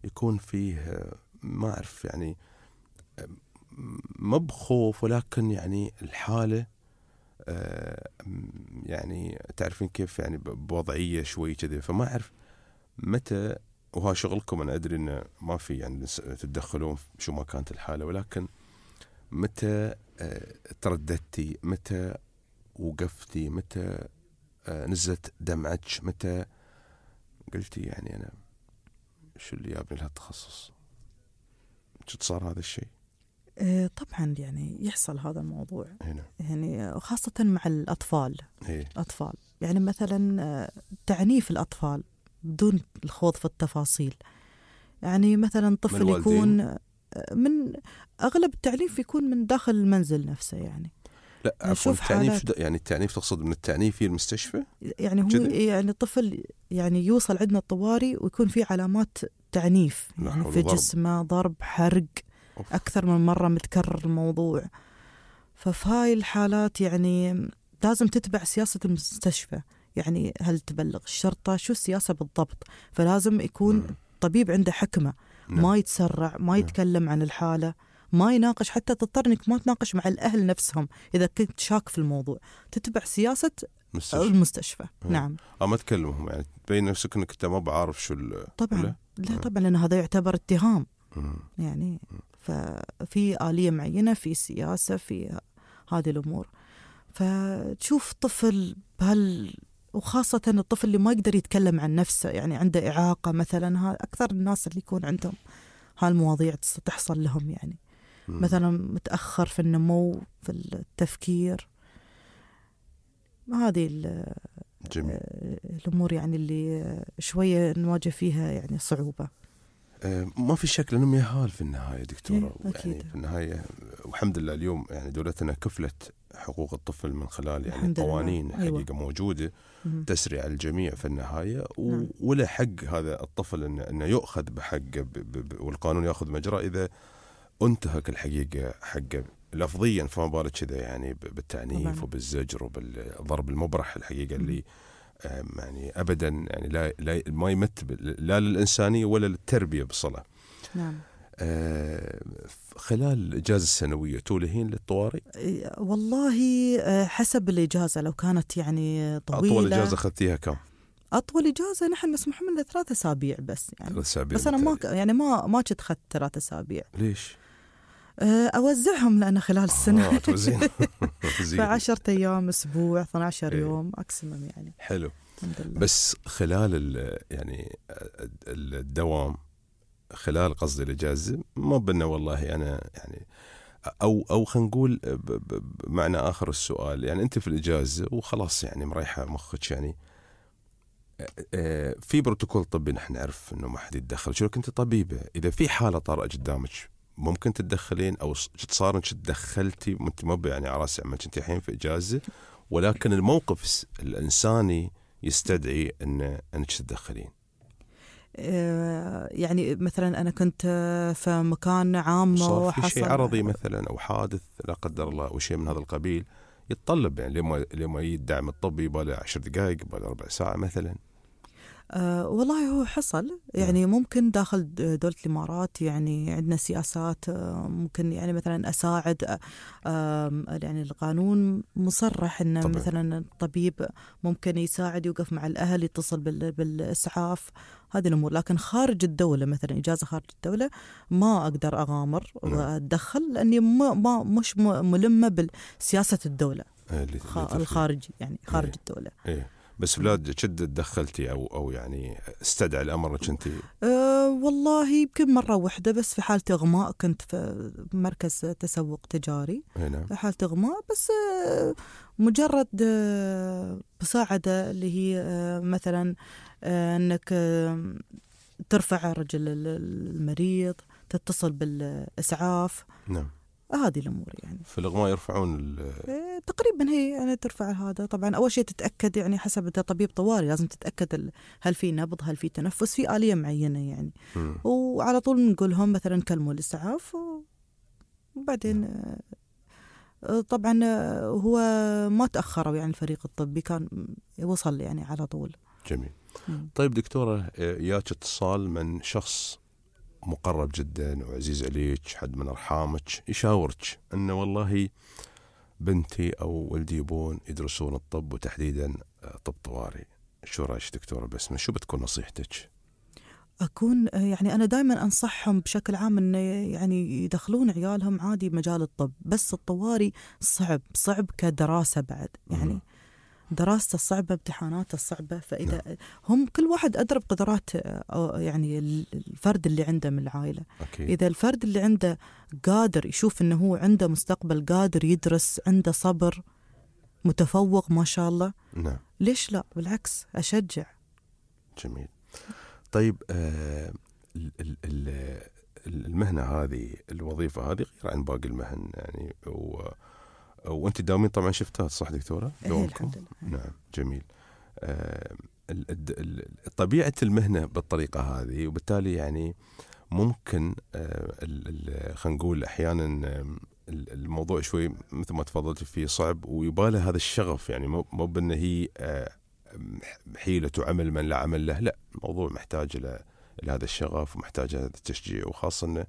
S1: يكون فيه آه، ما اعرف يعني آه، ما بخوف ولكن يعني الحاله يعني تعرفين كيف يعني بوضعيه شوي كذي فما اعرف متى وها شغلكم انا ادري انه ما في يعني تتدخلون شو ما كانت الحاله ولكن متى آه، ترددتي متى وقفتي متى آه، نزلت دمعتش متى قلتي يعني أنا شو اللي جابني شو صار هذا الشيء
S2: آه، طبعا يعني يحصل هذا الموضوع هنا. يعني وخاصة مع الأطفال هي. إيه. الأطفال يعني مثلا تعنيف الأطفال بدون الخوض في التفاصيل يعني مثلا طفل يكون من اغلب التعنيف يكون من داخل المنزل نفسه يعني
S1: لا عفوا التعنيف يعني التعنيف تقصد من التعنيف في المستشفى؟ يعني هو جداً.
S2: يعني الطفل يعني يوصل عندنا الطواري ويكون في علامات تعنيف يعني في ضرب. جسمه ضرب حرق أوف. اكثر من مره متكرر الموضوع ففي هاي الحالات يعني لازم تتبع سياسه المستشفى يعني هل تبلغ الشرطه شو السياسه بالضبط فلازم يكون م. الطبيب عنده حكمه نعم. ما يتسرع ما نعم. يتكلم عن الحالة ما يناقش حتى تضطر انك ما تناقش مع الاهل نفسهم اذا كنت شاك في الموضوع تتبع سياسه مستشفى. المستشفى نعم. نعم
S1: اه ما تكلمهم يعني تبين نفسك انك انت ما بعارف شو طبعا لا,
S2: لا أه. طبعا لان هذا يعتبر اتهام أه. يعني أه. ففي آلية معينة في سياسة في هذه الأمور فتشوف طفل بهال وخاصة الطفل اللي ما يقدر يتكلم عن نفسه يعني عنده إعاقة مثلا ها أكثر الناس اللي يكون عندهم هالمواضيع تحصل لهم يعني مم. مثلا متأخر في النمو في التفكير هذه جميل. آه، الأمور يعني اللي شوية نواجه فيها يعني صعوبة
S1: آه، ما في شك لانهم يهال في النهايه دكتوره إيه، أكيد. يعني في النهايه والحمد لله اليوم يعني دولتنا كفلت حقوق الطفل من خلال يعني قوانين أيوة. حقيقه أيوة. موجوده تسري على الجميع في النهايه نعم. ولا حق هذا الطفل انه إن يؤخذ بحقه والقانون ياخذ مجرى اذا انتهك الحقيقه حقه لفظيا فما بالك كذا يعني بالتعنيف وبالزجر وبالضرب المبرح الحقيقه اللي يعني ابدا يعني لا لا ما يمت لا للانسانيه ولا للتربيه بصله. نعم. آه، خلال الإجازة السنوية تولهين للطوارئ؟
S2: والله آه، حسب الإجازة لو كانت يعني طويلة أطول إجازة
S1: أخذتيها كم؟
S2: اطول اجازه نحن مسموح لنا ثلاث اسابيع بس يعني ثلاث اسابيع بس انا ما يعني ما ما كنت اخذت ثلاث اسابيع ليش؟ آه، اوزعهم لان خلال السنه آه، توزين
S1: فعشرة
S2: ايام اسبوع 12 إيه. يوم أكسمم يعني
S1: حلو الحمد لله. بس خلال يعني الدوام خلال قصدي الاجازه مو بانه والله انا يعني او او خلينا نقول بمعنى اخر السؤال يعني انت في الاجازه وخلاص يعني مريحه مخك يعني في بروتوكول طبي نحن نعرف انه ما حد يتدخل شو كنت طبيبه اذا في حاله طارئه قدامك ممكن تتدخلين او صار انك تدخلتي وانت ما يعني على راسي عمك انت الحين في اجازه ولكن الموقف الانساني يستدعي ان انك تتدخلين
S2: آه، يعني مثلا انا كنت في مكان عام صار في شيء عرضي
S1: مثلا او حادث لا قدر الله او شيء من هذا القبيل يتطلب يعني لما لما يجي الدعم الطبي بلا 10 دقائق بلا ربع ساعه مثلا
S2: أه والله هو حصل نعم. يعني ممكن داخل دولة الإمارات يعني عندنا سياسات آه، ممكن يعني مثلا أساعد آه، يعني القانون مصرح أن طبعا. مثلا الطبيب ممكن يساعد يوقف مع الأهل يتصل بالإسعاف هذه الأمور لكن خارج الدولة مثلا إجازة خارج الدولة ما أقدر أغامر نعم. وأتدخل لأني ما, ما مش ملمة بسياسة الدولة آه، الخارجي يعني خارج إيه. الدولة
S1: إيه. بس بلاد جد تدخلتي او او يعني استدعى الامر انك انت
S2: أه والله يمكن مره واحده بس في حاله اغماء كنت في مركز تسوق تجاري نعم. في حاله اغماء بس أه، مجرد أه، مساعده اللي هي أه، مثلا انك ترفع رجل المريض تتصل بالاسعاف نعم هذه الامور يعني
S1: في الاغماء يرفعون
S2: إيه، تقريبا هي يعني ترفع هذا طبعا اول شيء تتاكد يعني حسب انت طبيب طوارئ لازم تتاكد هل في نبض هل في تنفس في اليه معينه يعني م. وعلى طول نقول لهم مثلا كلموا الاسعاف وبعدين آه، طبعا آه، هو ما تاخروا يعني الفريق الطبي كان وصل يعني على طول
S1: جميل طيب دكتوره آه، ياك اتصال من شخص مقرب جدا وعزيز عليك حد من ارحامك يشاورك انه والله بنتي او ولدي يبون يدرسون الطب وتحديدا آه، طب طوارئ شو رايك دكتوره بسمه شو بتكون نصيحتك؟
S2: اكون آه، يعني انا دائما انصحهم بشكل عام انه يعني يدخلون عيالهم عادي مجال الطب بس الطوارئ صعب صعب كدراسه بعد يعني م- دراسته الصعبه امتحاناته الصعبه فاذا نعم. هم كل واحد ادرى بقدرات يعني الفرد اللي عنده من العائله أكيد. اذا الفرد اللي عنده قادر يشوف انه هو عنده مستقبل قادر يدرس عنده صبر متفوق ما شاء الله نعم ليش لا بالعكس اشجع
S1: جميل طيب آه المهنه هذه الوظيفه هذه غير عن باقي المهن يعني و وانت تداومين طبعا شفتها صح دكتوره؟ إيه، دوامكم؟ لله إيه. نعم جميل. طبيعه المهنه بالطريقه هذه وبالتالي يعني ممكن آه، خلينا نقول احيانا الموضوع شوي مثل ما تفضلت فيه صعب ويباله هذا الشغف يعني مو بان هي آه، حيله وعمل من لا عمل له لا الموضوع محتاج الى هذا الشغف ومحتاج هذا التشجيع وخاصه انه آه،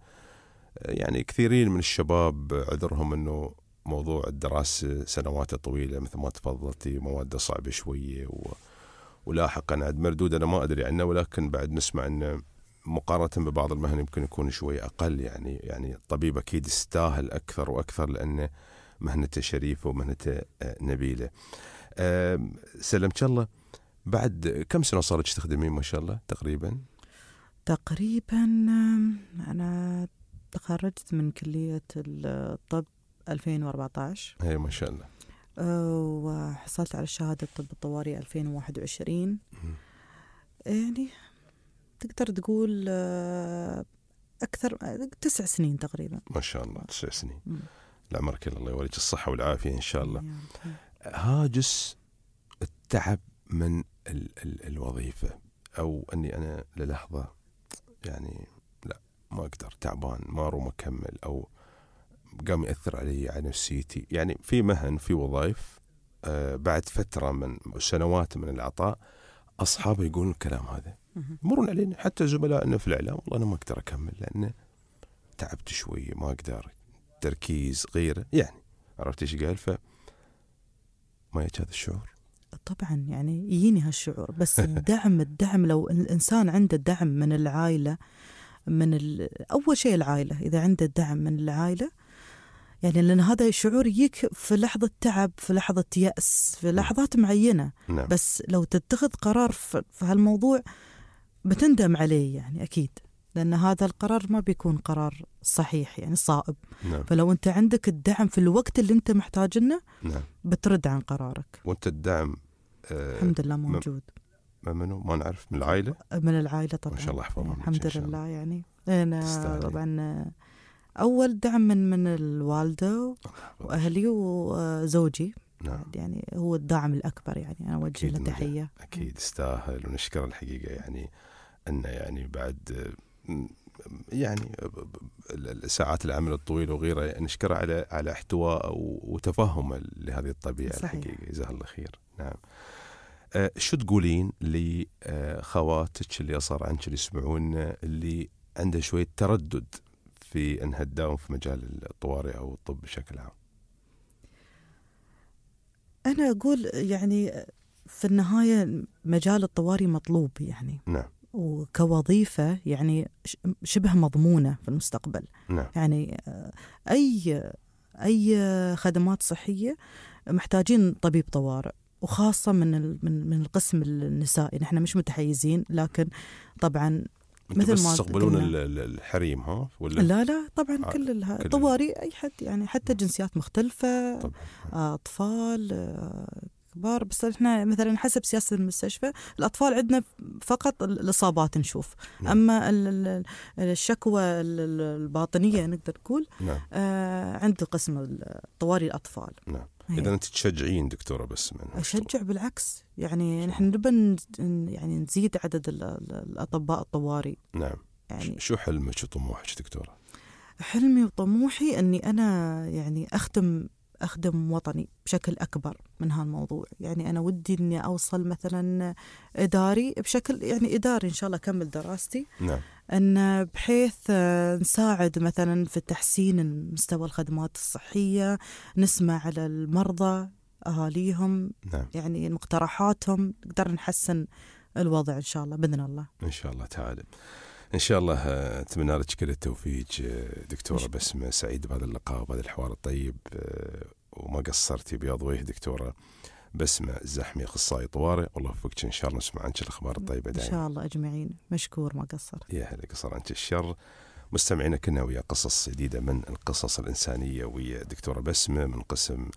S1: يعني كثيرين من الشباب عذرهم انه موضوع الدراسة سنواته طويلة مثل ما تفضلتي مواده صعبة شوية و... ولاحقا عند مردود أنا ما أدري عنه ولكن بعد نسمع أنه مقارنة ببعض المهن يمكن يكون شوي أقل يعني يعني الطبيب أكيد يستاهل أكثر وأكثر لأنه مهنته شريفة ومهنته آه، نبيلة سلمت الله بعد كم سنة صارت تخدمين ما شاء الله تقريبا
S2: تقريبا أنا تخرجت من كلية الطب 2014
S1: اي ما شاء الله
S2: آه، وحصلت على شهادة طب الطوارئ 2021 يعني تقدر تقول آه، أكثر تسع سنين تقريبا
S1: ما شاء الله تسع سنين لعمرك الله يوريك الصحة والعافية إن شاء الله هاجس التعب من ال ال الوظيفة أو أني أنا للحظة يعني لا ما أقدر تعبان ما أروم أكمل أو قام يأثر علي على نفسيتي يعني في مهن في وظائف آه، بعد فترة من سنوات من العطاء أصحابي يقولون الكلام هذا يمرون علينا حتى زملائنا في الإعلام والله أنا ما أقدر أكمل لأن تعبت شوي ما أقدر تركيز غيره يعني عرفت ايش قال ف ما يجي هذا الشعور
S2: طبعا يعني يجيني هالشعور بس الدعم الدعم لو الانسان عنده دعم من العائله من اول شيء العائله اذا عنده دعم من العائله يعني لان هذا شعور يجيك في لحظه تعب في لحظه ياس في نعم. لحظات معينه نعم. بس لو تتخذ قرار في هالموضوع بتندم عليه يعني اكيد لان هذا القرار ما بيكون قرار صحيح يعني صائب نعم. فلو انت عندك الدعم في الوقت اللي انت محتاجنه
S1: نعم. بترد عن قرارك وانت الدعم آه الحمد لله موجود ما منو ما نعرف من العائله
S2: من العائله طبعا ما شاء الله يحفظهم يعني الحمد لله يعني انا طبعا اول دعم من من الوالده واهلي وزوجي نعم. يعني هو الدعم الاكبر يعني انا اوجه له تحيه
S1: اكيد استاهل ونشكر الحقيقه يعني انه يعني بعد يعني ساعات العمل الطويله وغيره نشكره على على احتواء وتفهمه لهذه الطبيعه صحيح. الحقيقه جزاه الله خير نعم أه، شو تقولين لخواتك أه، اللي صار عنك اللي يسمعونا اللي عنده شويه تردد في انها تداوم في مجال الطوارئ او الطب بشكل عام؟
S2: انا اقول يعني في النهايه مجال الطوارئ مطلوب يعني نعم وكوظيفة يعني شبه مضمونة في المستقبل نعم. يعني أي أي خدمات صحية محتاجين طبيب طوارئ وخاصة من من القسم النسائي نحن مش متحيزين لكن طبعا مثل ما تستقبلون
S1: الحريم ها ولا لا لا
S2: طبعا آه كل طوارئ اي حد يعني حتى جنسيات مختلفه طبعا. آه، اطفال آه، كبار بس احنا مثلا حسب سياسه المستشفى الاطفال عندنا فقط الاصابات نشوف نعم. اما الشكوى الباطنيه نقدر نقول نعم. آه، عند قسم طوارئ الاطفال
S1: نعم اذا انت تشجعين دكتوره بس من
S2: اشجع بالعكس يعني نحن نبى يعني نزيد عدد الاطباء الطوارئ
S1: نعم يعني شو حلمك وطموحك دكتوره؟
S2: حلمي وطموحي اني انا يعني اختم أخدم وطني بشكل أكبر من هالموضوع يعني أنا ودي أني أوصل مثلا إداري بشكل يعني إداري إن شاء الله أكمل دراستي نعم. أن بحيث نساعد مثلا في تحسين مستوى الخدمات الصحية نسمع على المرضى أهاليهم نعم. يعني مقترحاتهم نقدر نحسن الوضع إن شاء الله بإذن الله
S1: إن شاء الله تعالى ان شاء الله آه، اتمنى لك كل التوفيق آه، دكتوره بسمه سعيد بهذا اللقاء وبهذا الحوار الطيب آه، وما قصرتي بياض وجه دكتوره بسمه الزحمي اخصائي طوارئ والله يوفقك ان شاء الله نسمع عنك الاخبار الطيبه دائما ان شاء
S2: الله اجمعين مشكور ما قصر
S1: يا هلا قصر عنك الشر مستمعينا كنا ويا قصص جديده من القصص الانسانيه ويا دكتوره بسمه من قسم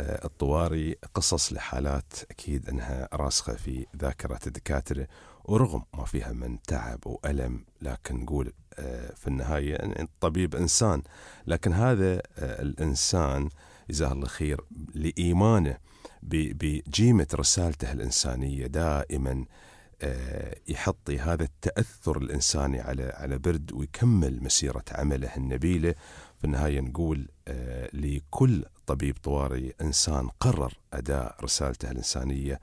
S1: الطوارئ قصص لحالات اكيد انها راسخه في ذاكره الدكاتره ورغم ما فيها من تعب وألم لكن نقول آه، في النهاية الطبيب إنسان لكن هذا آه، الإنسان جزاه الله خير لإيمانه بقيمة رسالته الإنسانية دائما آه، يحطي هذا التأثر الإنساني على على برد ويكمل مسيرة عمله النبيلة في النهاية نقول لكل طبيب طوارئ إنسان قرر أداء رسالته الإنسانية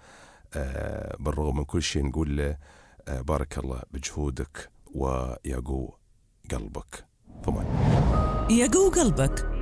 S1: آه، بالرغم من كل شيء نقول له آه، بارك الله بجهودك ويقو قلبك
S2: يقو قلبك